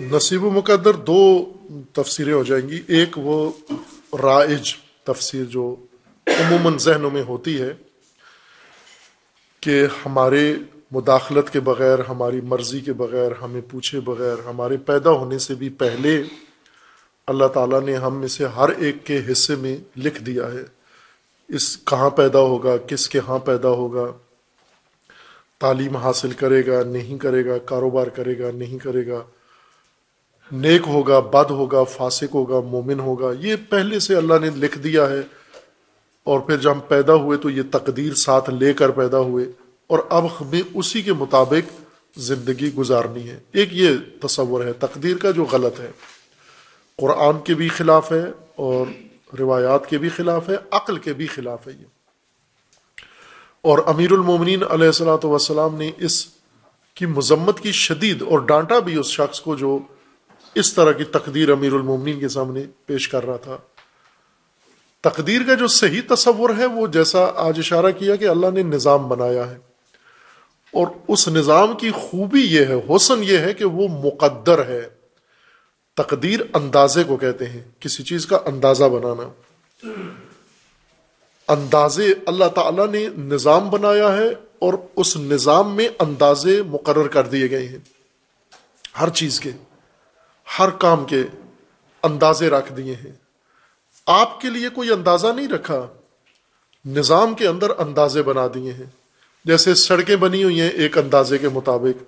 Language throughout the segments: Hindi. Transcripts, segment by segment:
नसीब मुकदर दो तफसीरें हो जाएंगी एक वो राइज तफसीर जो अमूमन जहनों में होती है कि हमारे मुदाखलत के बग़ैर हमारी मर्ज़ी के बग़ैर हमें पूछे बग़ैर हमारे पैदा होने से भी पहले अल्लाह ताला ने हम में से हर एक के हिस्से में लिख दिया है इस कहाँ पैदा होगा किसके यहाँ पैदा होगा तालीम हासिल करेगा नहीं करेगा कारोबार करेगा नहीं करेगा नेक होगा बद होगा फासिक होगा मोमिन होगा ये पहले से अल्लाह ने लिख दिया है और फिर जब हम पैदा हुए तो ये तकदीर साथ लेकर पैदा हुए और अब हमें उसी के मुताबिक ज़िंदगी गुजारनी है एक ये तस्वर है तकदीर का जो गलत है क़ुरान के भी खिलाफ है और रिवायात के भी खिलाफ है अक्ल के भी खिलाफ है ये और अमीरमिन वसलाम ने इसकी मजम्मत की शदीद और डांटा भी उस शख्स को जो इस तरह की तकदीर अमीर अमीरमिन के सामने पेश कर रहा था तकदीर का जो सही तस्वुर है वो जैसा आज इशारा किया कि अल्लाह ने निज़ाम बनाया है और उस निज़ाम की खूबी यह है हुसन ये है कि वो मुकद्दर है तकदीर अंदाजे को कहते हैं किसी चीज़ का अंदाज़ा बनाना अंदाजे अल्लाह ताला ने निज़ाम बनाया है और उस निज़ाम में अंदाजे मुकर कर दिए गए हैं हर चीज़ के हर काम के अंदाजे रख दिए हैं आपके लिए कोई अंदाज़ा नहीं रखा निज़ाम के अंदर अंदाजे बना दिए हैं जैसे सड़कें बनी हुई हैं एक अंदाजे के मुताबिक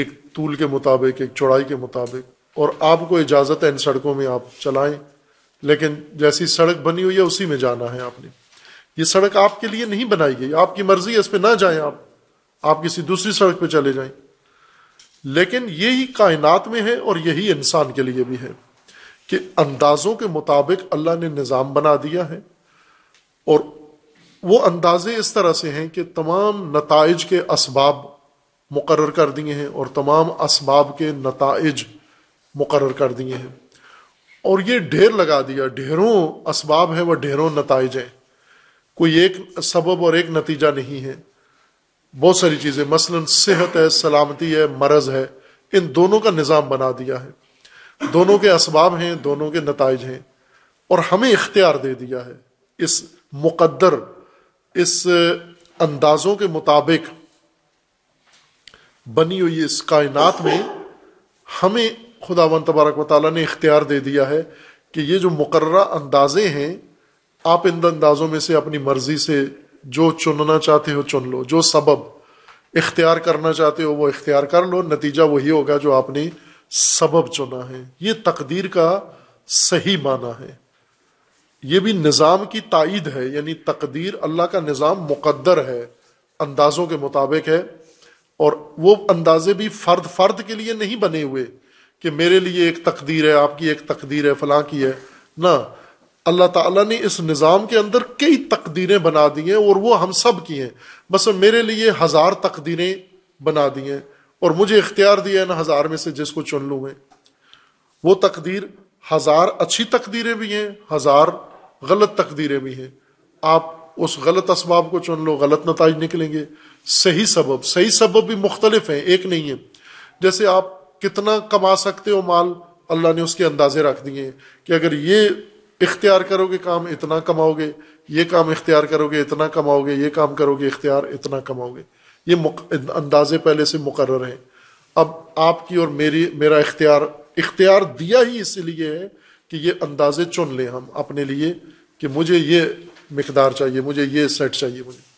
एक तूल के मुताबिक एक चौड़ाई के मुताबिक और आपको इजाज़त है इन सड़कों में आप चलाएं लेकिन जैसी सड़क बनी हुई है उसी में जाना है आपने ये सड़क आपके लिए नहीं बनाई गई आपकी मर्जी है इस पर ना जाए आप आप किसी दूसरी सड़क पर चले जाए लेकिन यही कायनात में है और यही इंसान के लिए भी है कि अंदाज़ों के मुताबिक अल्लाह ने निज़ाम बना दिया है और वो अंदाज़े इस तरह से हैं कि तमाम नतज के इसबाब मुकर कर दिए हैं और तमाम इसबाब के नतज मुकर कर दिए हैं और ये ढेर लगा दिया ढेरों इसबाब हैं वह ढेरों नतज हैं कोई एक सबब और एक नतीजा नहीं है बहुत सारी चीज़ें मसलन सेहत है सलामती है मरज़ है इन दोनों का निज़ाम बना दिया है दोनों के असबाब हैं दोनों के नतज हैं और हमें इख्तियार दे दिया है इस मुकदर इस अंदाज़ों के मुताबिक बनी हुई इस कायनत में हमें खुदावन तबारक वाली ने इख्तियार दे दिया है कि ये जो मुकर्रा अंदाज़े हैं आप इन अंदाज़ों में से अपनी मर्ज़ी से जो चुनना चाहते हो चुन लो जो सबब इख्तियार करना चाहते हो वो इख्तियार कर लो नतीजा वही होगा जो आपने सबब चुना है ये तकदीर का सही माना है ये भी निज़ाम की ताइद है यानी तकदीर अल्लाह का निज़ाम मुकद्दर है अंदाज़ों के मुताबिक है और वो अंदाजे भी फ़र्द फ़र्द के लिए नहीं बने हुए कि मेरे लिए एक तकदीर है आपकी एक तकदीर है फलां की है ना अल्लाह ताला ने इस निज़ाम के अंदर कई तकदीरें बना दी हैं और वो हम सब की हैं बस मेरे लिए हज़ार तकदीरें बना दी हैं और मुझे इख्तियार दिया है ना हज़ार में से जिसको चुन लूँ मैं वो तकदीर हज़ार अच्छी तकदीरें भी हैं हज़ार गलत तकदीरें भी हैं आप उस गलत इसबाब को चुन लो गलत नतज निकलेंगे सही सबब सही सबब भी मुख्तलिफ हैं एक नहीं है जैसे आप कितना कमा सकते हो माल अल्लाह ने उसके अंदाजे रख दिए कि अगर ये इख्तियार करोगे काम इतना कमाओगे ये काम इख्तियार करोगे इतना कमाओगे ये काम करोगे इख्तियार इतना कमाओगे ये अंदाजे पहले से मुकर हैं अब आपकी और मेरी मेरा इख्तियार इख्तियार दिया ही इसलिए है कि ये अंदाजे चुन लें हम अपने लिए कि मुझे ये मकदार चाहिए मुझे ये सेट चाहिए मुझे